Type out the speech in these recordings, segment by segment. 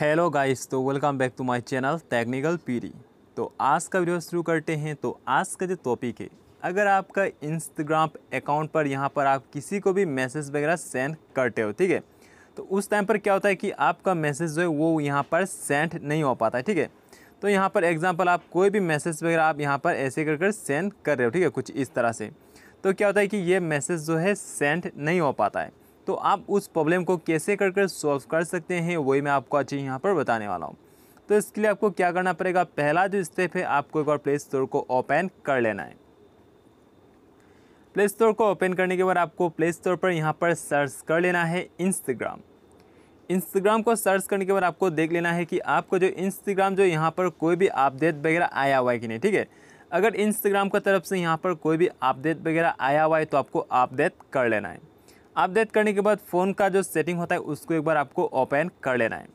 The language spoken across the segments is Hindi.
हेलो गाइस तो welcome back to my channel technical पीरी तो आज का वीडियो शुरू करते हैं तो आज का जो टॉपिक है अगर आपका इंस्टाग्राम अकाउंट पर यहाँ पर आप किसी को भी मैसेज वगैरह सेंड करते हो ठीक है तो उस टाइम पर क्या होता है कि आपका मैसेज जो है वो यहाँ पर सेंड नहीं हो पाता है ठीक है तो यहाँ पर एग्ज़ाम्पल आप कोई भी मैसेज वगैरह आप यहाँ पर ऐसे कर कर सेंड कर रहे हो ठीक है कुछ इस तरह से तो क्या होता है कि ये मैसेज जो है सेंड नहीं हो पाता है तो आप उस प्रॉब्लम को कैसे कर कर सॉल्व कर सकते हैं वही मैं आपको आज यहाँ पर बताने वाला हूँ तो इसके लिए आपको क्या करना पड़ेगा पहला जो स्टेप है आपको एक बार प्ले स्टोर को ओपन कर लेना है प्ले स्टोर को ओपन करने के बाद आपको प्ले स्टोर पर यहाँ पर सर्च कर लेना है इंस्टाग्राम इंस्टाग्राम को सर्च करने के बाद आपको देख लेना है कि आपको जो इंस्टाग्राम जो यहाँ पर कोई भी अपडेट वगैरह आया हुआ है कि नहीं ठीक है अगर इंस्टाग्राम की तरफ से यहाँ पर कोई भी अपडेट वगैरह आया हुआ है तो आपको अपडेट कर लेना है अपडेट करने के बाद फ़ोन का जो सेटिंग होता है उसको एक बार आपको ओपन कर लेना है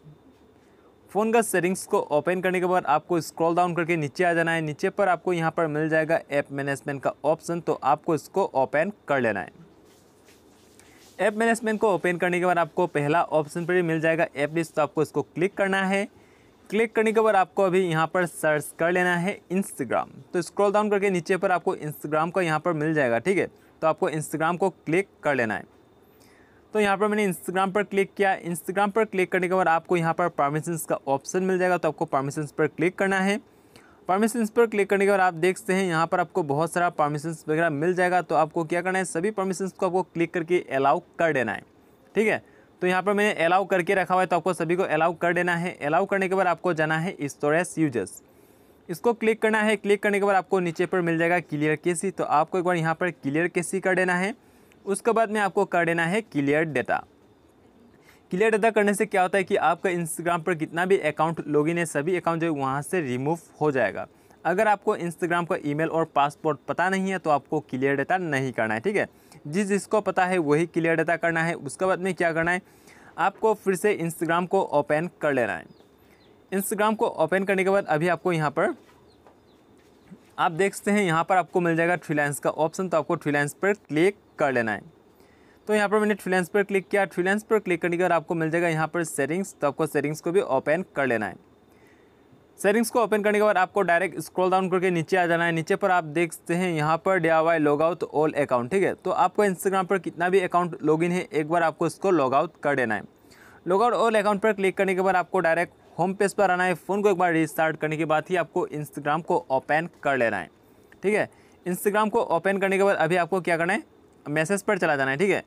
फ़ोन का सेटिंग्स को ओपन करने के बाद आपको स्क्रॉल डाउन करके नीचे आ जाना है नीचे पर आपको यहाँ पर मिल जाएगा ऐप मैनेजमेंट का ऑप्शन तो आपको इसको ओपन कर लेना है ऐप मैनेजमेंट को ओपन करने के बाद आपको पहला ऑप्शन पर ही मिल जाएगा ऐप लिस्ट तो आपको इसको क्लिक करना है क्लिक करने के बाद आपको अभी यहाँ पर सर्च कर लेना है इंस्टाग्राम तो स्क्रॉल डाउन करके नीचे पर आपको इंस्टाग्राम का यहाँ पर मिल जाएगा ठीक है तो आपको इंस्टाग्राम को क्लिक कर लेना है तो यहाँ पर मैंने इंस्टाग्राम पर क्लिक किया इंस्टाग्राम पर क्लिक करने के बाद आपको यहाँ पर परमिशंस का ऑप्शन मिल जाएगा तो आपको परमिशंस पर क्लिक करना है परमिशंस पर क्लिक करने के बाद आप देखते हैं यहाँ पर आपको बहुत सारा परमिशंस वगैरह मिल जाएगा तो आपको क्या करना है सभी परमिशंस को आपको क्लिक करके अलाउ कर देना है ठीक है तो यहाँ पर मैंने अलाउ करके रखा हुआ है तो आपको सभी को अलाउ कर देना है अलाउ करने के बाद आपको जाना है स्टोरेज यूजर्स इसको क्लिक करना है क्लिक करने के बाद आपको नीचे पर मिल जाएगा क्लियर केसी तो आपको एक बार यहाँ पर क्लियर केसी कर देना है उसके बाद में आपको कर देना है क्लियर डेटा क्लियर डेटा करने से क्या होता है कि आपका इंस्टाग्राम पर कितना भी अकाउंट लॉगिन है सभी अकाउंट जो है वहाँ से रिमूव हो जाएगा अगर आपको इंस्टाग्राम का ईमेल और पासपोर्ट पता नहीं है तो आपको क्लियर डेटा नहीं करना है ठीक है जिस जिसको पता है वही क्लियर डेटा करना है उसके बाद में क्या करना है आपको फिर से इंस्टाग्राम को ओपन कर लेना है इंस्टाग्राम को ओपन करने के बाद अभी आपको यहाँ पर आप देखते हैं यहाँ पर आपको मिल जाएगा ट्रीलाइंस का ऑप्शन तो आपको ट्रीलाइंस पर क्लिक कर लेना है तो यहाँ पर मैंने ट्रीलाइंस पर क्लिक किया ट्रीलाइंस पर क्लिक करने के बाद आपको मिल जाएगा यहाँ पर सेटिंग्स तो आपको सेटिंग्स को भी ओपन कर लेना है सेटिंग्स को ओपन करने के बाद आपको डायरेक्ट स्क्रॉल डाउन करके नीचे आ जाना है नीचे पर आप देखते हैं यहाँ पर डे आवाई लॉग आउट ऑल अकाउंट ठीक है तो आपको इंस्टाग्राम पर कितना भी अकाउंट लॉगिन है एक बार आपको इसको लॉग आउट कर देना है लॉग आउट ऑल अकाउंट पर क्लिक करने के बाद आपको डायरेक्ट होम पेज पर आना है फ़ोन को एक बार रिस्टार्ट करने के बाद ही आपको इंस्टाग्राम को ओपन कर लेना है ठीक है इंस्टाग्राम को ओपन करने के बाद अभी आपको क्या करना है मैसेज पर चला जाना है ठीक है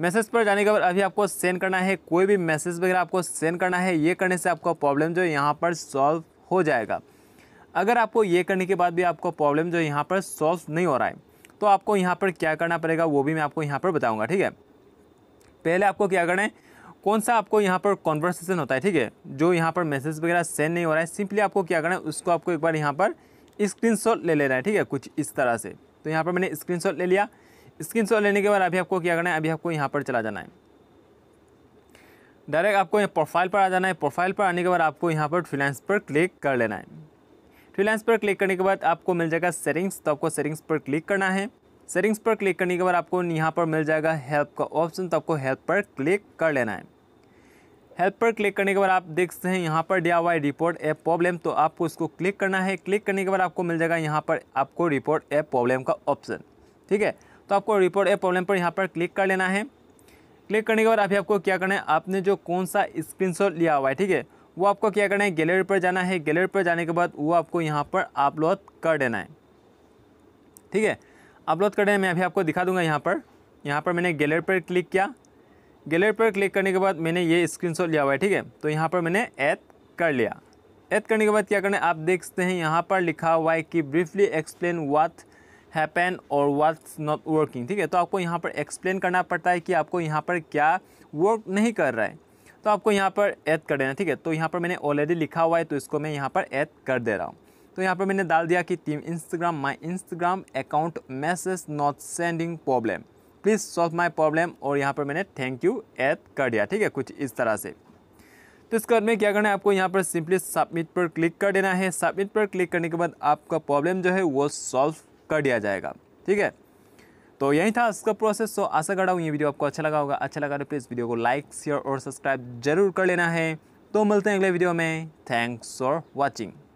मैसेज पर जाने के बाद अभी आपको सेंड करना है कोई भी मैसेज वगैरह आपको सेंड करना है ये करने से आपका प्रॉब्लम जो है यहाँ पर सॉल्व हो जाएगा अगर आपको ये करने के बाद भी आपको प्रॉब्लम जो यहाँ पर सॉल्व नहीं हो रहा है तो आपको यहाँ पर क्या करना पड़ेगा वो भी मैं आपको यहाँ पर बताऊँगा ठीक है पहले आपको क्या करना है कौन सा आपको यहाँ पर कॉन्वर्सेशन होता है ठीक है जो यहाँ पर मैसेज वगैरह सेंड नहीं हो रहा है सिंपली आपको क्या करना है उसको आपको एक बार यहाँ पर स्क्रीन ले लेना है ठीक है कुछ इस तरह से तो यहाँ पर मैंने स्क्रीन ले लिया स्क्रीन लेने के बाद अभी आपको क्या करना है अभी आपको यहाँ पर चला जाना है डायरेक्ट आपको यहाँ प्रोफाइल पर आ जाना है प्रोफाइल पर आने के बाद आपको यहाँ पर फ्रीलांस पर क्लिक कर लेना है फ्रीलांस पर क्लिक करने के बाद आपको मिल जाएगा सेटिंग्स तो आपको सेटिंग्स पर क्लिक करना है सेटिंग्स पर क्लिक करने के बाद आपको यहाँ पर मिल जाएगा हेल्प का ऑप्शन तो आपको हेल्प पर क्लिक कर लेना है हेल्प पर क्लिक करने के बाद आप देख सकते हैं यहाँ पर दिया हुआ है रिपोर्ट ए प्रॉब्लम तो आपको इसको क्लिक करना है क्लिक करने के बाद आपको मिल जाएगा यहाँ पर आपको रिपोर्ट ए प्रॉब्लम का ऑप्शन ठीक है तो आपको रिपोर्ट ए प्रॉब्लम पर यहाँ पर क्लिक कर लेना है क्लिक करने के बाद अभी आपको क्या करना है आपने जो कौन सा स्क्रीन लिया हुआ है ठीक है वो आपको क्या करना है गैलरी पर जाना है गैलरी पर जाने के बाद वो आपको यहाँ पर अपलोड कर देना है ठीक है अपलोड कर देना मैं अभी आपको दिखा दूंगा यहाँ पर यहाँ पर मैंने गैलरी पर क्लिक किया गैलरी पर क्लिक करने के बाद मैंने ये स्क्रीनशॉट लिया हुआ है ठीक है तो यहाँ पर मैंने ऐड कर लिया ऐड करने के बाद क्या करना है आप देख सकते हैं यहाँ पर लिखा हुआ है कि ब्रीफली एक्सप्लेन व्हाट हैपन और वाट्स नॉट वर्किंग ठीक है तो आपको यहाँ पर एक्सप्लेन करना पड़ता है कि आपको यहाँ पर क्या वर्क नहीं कर रहा है तो आपको यहाँ पर ऐड कर देना ठीक है तो यहाँ पर मैंने ऑलरेडी लिखा हुआ है तो इसको मैं यहाँ पर ऐड कर दे रहा हूँ तो यहाँ पर मैंने डाल दिया कि team Instagram my Instagram account message not sending problem please solve my problem और यहाँ पर मैंने थैंक यू ऐड कर दिया ठीक है कुछ इस तरह से तो इसके बाद में क्या करना है आपको यहाँ पर सिंपली सबमिट पर क्लिक कर देना है सबमिट पर क्लिक करने के बाद आपका प्रॉब्लम जो है वो सॉल्व कर दिया जाएगा ठीक है तो यही था इसका प्रोसेस तो आशा कर रहा हूँ ये वीडियो आपको अच्छा लगा होगा अच्छा लगा तो प्लीज़ वीडियो को लाइक शेयर और सब्सक्राइब जरूर कर लेना है तो मिलते हैं अगले वीडियो में थैंक्स फॉर वॉचिंग